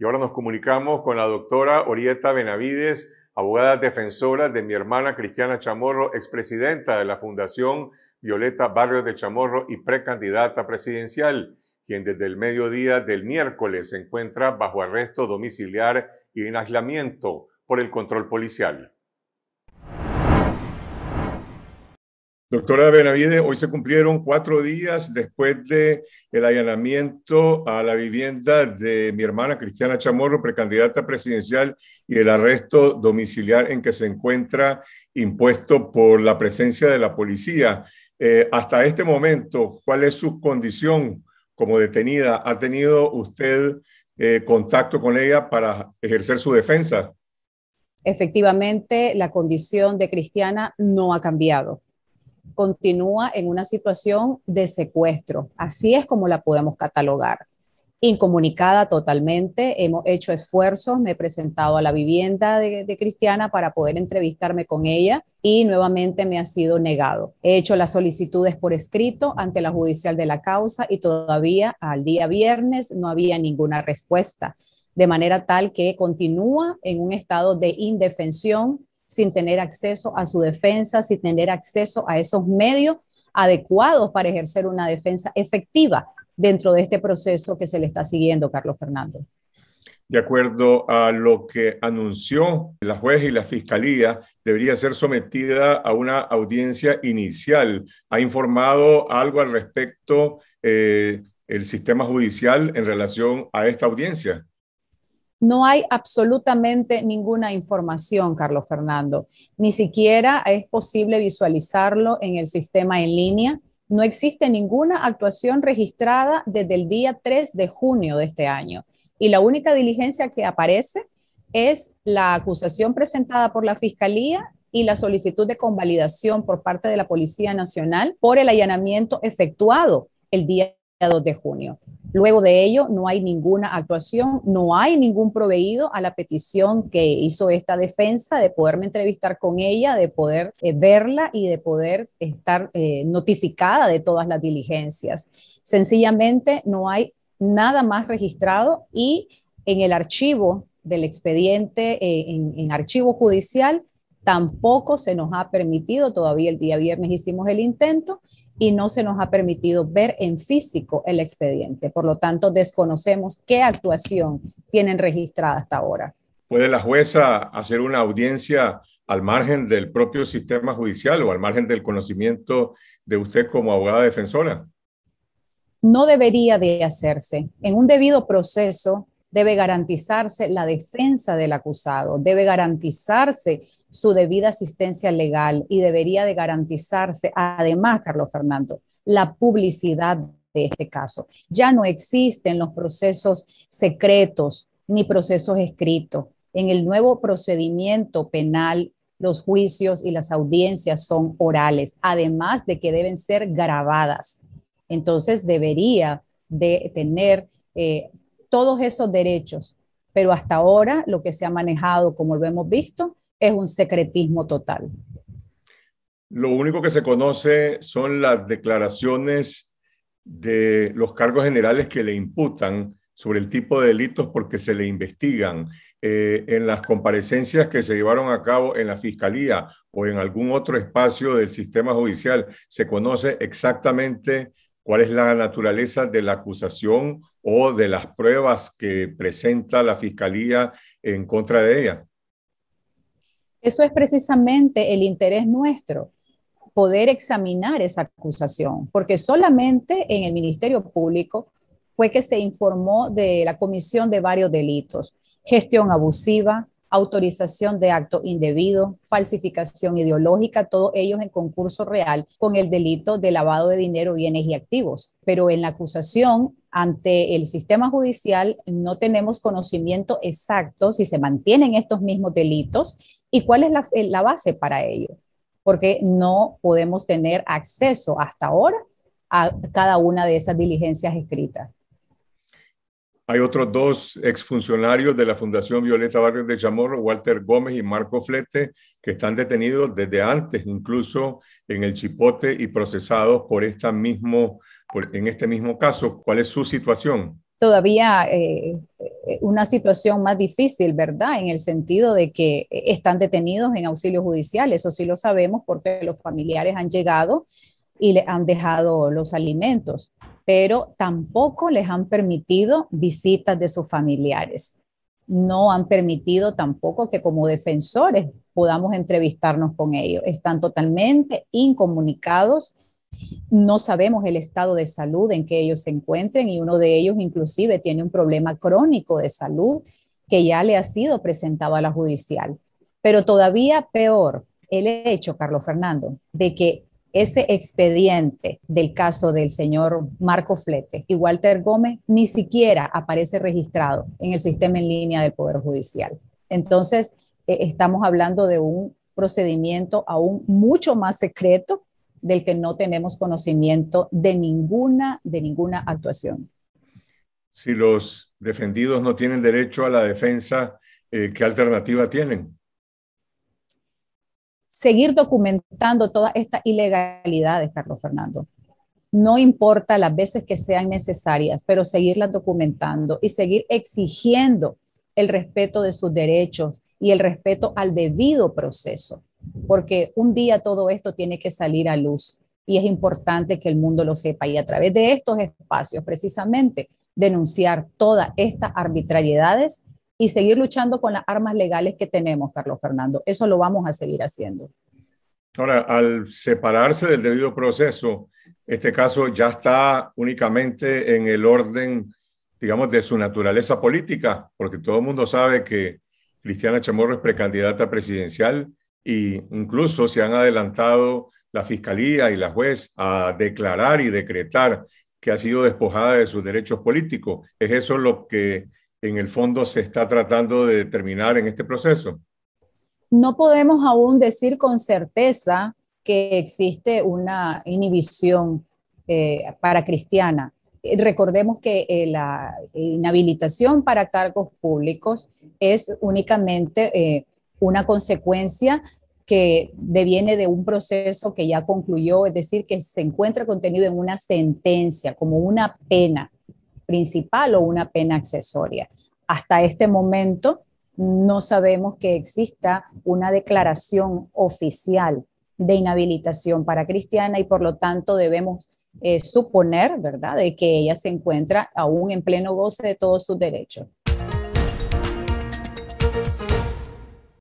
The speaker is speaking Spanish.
Y ahora nos comunicamos con la doctora Orieta Benavides, abogada defensora de mi hermana Cristiana Chamorro, expresidenta de la Fundación Violeta Barrios de Chamorro y precandidata presidencial, quien desde el mediodía del miércoles se encuentra bajo arresto domiciliar y en aislamiento por el control policial. Doctora Benavide, hoy se cumplieron cuatro días después de allanamiento a la vivienda de mi hermana Cristiana Chamorro, precandidata presidencial, y el arresto domiciliar en que se encuentra impuesto por la presencia de la policía. Eh, hasta este momento, ¿cuál es su condición como detenida? ¿Ha tenido usted eh, contacto con ella para ejercer su defensa? Efectivamente, la condición de Cristiana no ha cambiado continúa en una situación de secuestro. Así es como la podemos catalogar. Incomunicada totalmente, hemos hecho esfuerzos, me he presentado a la vivienda de, de Cristiana para poder entrevistarme con ella y nuevamente me ha sido negado. He hecho las solicitudes por escrito ante la judicial de la causa y todavía al día viernes no había ninguna respuesta, de manera tal que continúa en un estado de indefensión sin tener acceso a su defensa, sin tener acceso a esos medios adecuados para ejercer una defensa efectiva dentro de este proceso que se le está siguiendo, Carlos Fernando. De acuerdo a lo que anunció la juez y la fiscalía, debería ser sometida a una audiencia inicial. ¿Ha informado algo al respecto eh, el sistema judicial en relación a esta audiencia? No hay absolutamente ninguna información, Carlos Fernando. Ni siquiera es posible visualizarlo en el sistema en línea. No existe ninguna actuación registrada desde el día 3 de junio de este año. Y la única diligencia que aparece es la acusación presentada por la Fiscalía y la solicitud de convalidación por parte de la Policía Nacional por el allanamiento efectuado el día 2 de junio. Luego de ello, no hay ninguna actuación, no hay ningún proveído a la petición que hizo esta defensa de poderme entrevistar con ella, de poder eh, verla y de poder estar eh, notificada de todas las diligencias. Sencillamente, no hay nada más registrado y en el archivo del expediente, eh, en, en archivo judicial, tampoco se nos ha permitido, todavía el día viernes hicimos el intento y no se nos ha permitido ver en físico el expediente. Por lo tanto, desconocemos qué actuación tienen registrada hasta ahora. ¿Puede la jueza hacer una audiencia al margen del propio sistema judicial o al margen del conocimiento de usted como abogada defensora? No debería de hacerse. En un debido proceso, debe garantizarse la defensa del acusado, debe garantizarse su debida asistencia legal y debería de garantizarse, además, Carlos Fernando, la publicidad de este caso. Ya no existen los procesos secretos ni procesos escritos. En el nuevo procedimiento penal, los juicios y las audiencias son orales, además de que deben ser grabadas. Entonces debería de tener eh, todos esos derechos, pero hasta ahora lo que se ha manejado, como lo hemos visto, es un secretismo total. Lo único que se conoce son las declaraciones de los cargos generales que le imputan sobre el tipo de delitos porque se le investigan. Eh, en las comparecencias que se llevaron a cabo en la Fiscalía o en algún otro espacio del sistema judicial, se conoce exactamente cuál es la naturaleza de la acusación o de las pruebas que presenta la Fiscalía en contra de ella. Eso es precisamente el interés nuestro, poder examinar esa acusación, porque solamente en el Ministerio Público fue que se informó de la comisión de varios delitos, gestión abusiva, autorización de acto indebido, falsificación ideológica, todos ellos en concurso real con el delito de lavado de dinero, bienes y activos. Pero en la acusación ante el sistema judicial no tenemos conocimiento exacto si se mantienen estos mismos delitos y cuál es la eh, base para ello, porque no podemos tener acceso hasta ahora a cada una de esas diligencias escritas. Hay otros dos exfuncionarios de la Fundación Violeta Barrios de Chamorro, Walter Gómez y Marco Flete, que están detenidos desde antes, incluso en el Chipote, y procesados por, esta mismo, en este mismo caso. ¿Cuál es su situación? todavía eh, eh, una situación más difícil, ¿verdad? En el sentido de que están detenidos en auxilio judicial, eso sí lo sabemos porque los familiares han llegado y le han dejado los alimentos pero tampoco les han permitido visitas de sus familiares. No han permitido tampoco que como defensores podamos entrevistarnos con ellos. Están totalmente incomunicados. No sabemos el estado de salud en que ellos se encuentren y uno de ellos inclusive tiene un problema crónico de salud que ya le ha sido presentado a la judicial. Pero todavía peor el hecho, Carlos Fernando, de que ese expediente del caso del señor Marco Flete y Walter Gómez ni siquiera aparece registrado en el sistema en línea del Poder Judicial. Entonces, eh, estamos hablando de un procedimiento aún mucho más secreto del que no tenemos conocimiento de ninguna, de ninguna actuación. Si los defendidos no tienen derecho a la defensa, eh, ¿qué alternativa tienen? seguir documentando todas estas ilegalidades, Carlos Fernando. No importa las veces que sean necesarias, pero seguirlas documentando y seguir exigiendo el respeto de sus derechos y el respeto al debido proceso, porque un día todo esto tiene que salir a luz y es importante que el mundo lo sepa y a través de estos espacios precisamente denunciar todas estas arbitrariedades y seguir luchando con las armas legales que tenemos, Carlos Fernando. Eso lo vamos a seguir haciendo. Ahora, al separarse del debido proceso, este caso ya está únicamente en el orden, digamos, de su naturaleza política, porque todo el mundo sabe que Cristiana Chamorro es precandidata presidencial e incluso se han adelantado la fiscalía y la juez a declarar y decretar que ha sido despojada de sus derechos políticos. ¿Es eso lo que en el fondo se está tratando de determinar en este proceso? No podemos aún decir con certeza que existe una inhibición eh, para cristiana. Recordemos que eh, la inhabilitación para cargos públicos es únicamente eh, una consecuencia que deviene de un proceso que ya concluyó, es decir, que se encuentra contenido en una sentencia, como una pena principal o una pena accesoria. Hasta este momento no sabemos que exista una declaración oficial de inhabilitación para Cristiana y por lo tanto debemos eh, suponer, ¿verdad?, de que ella se encuentra aún en pleno goce de todos sus derechos.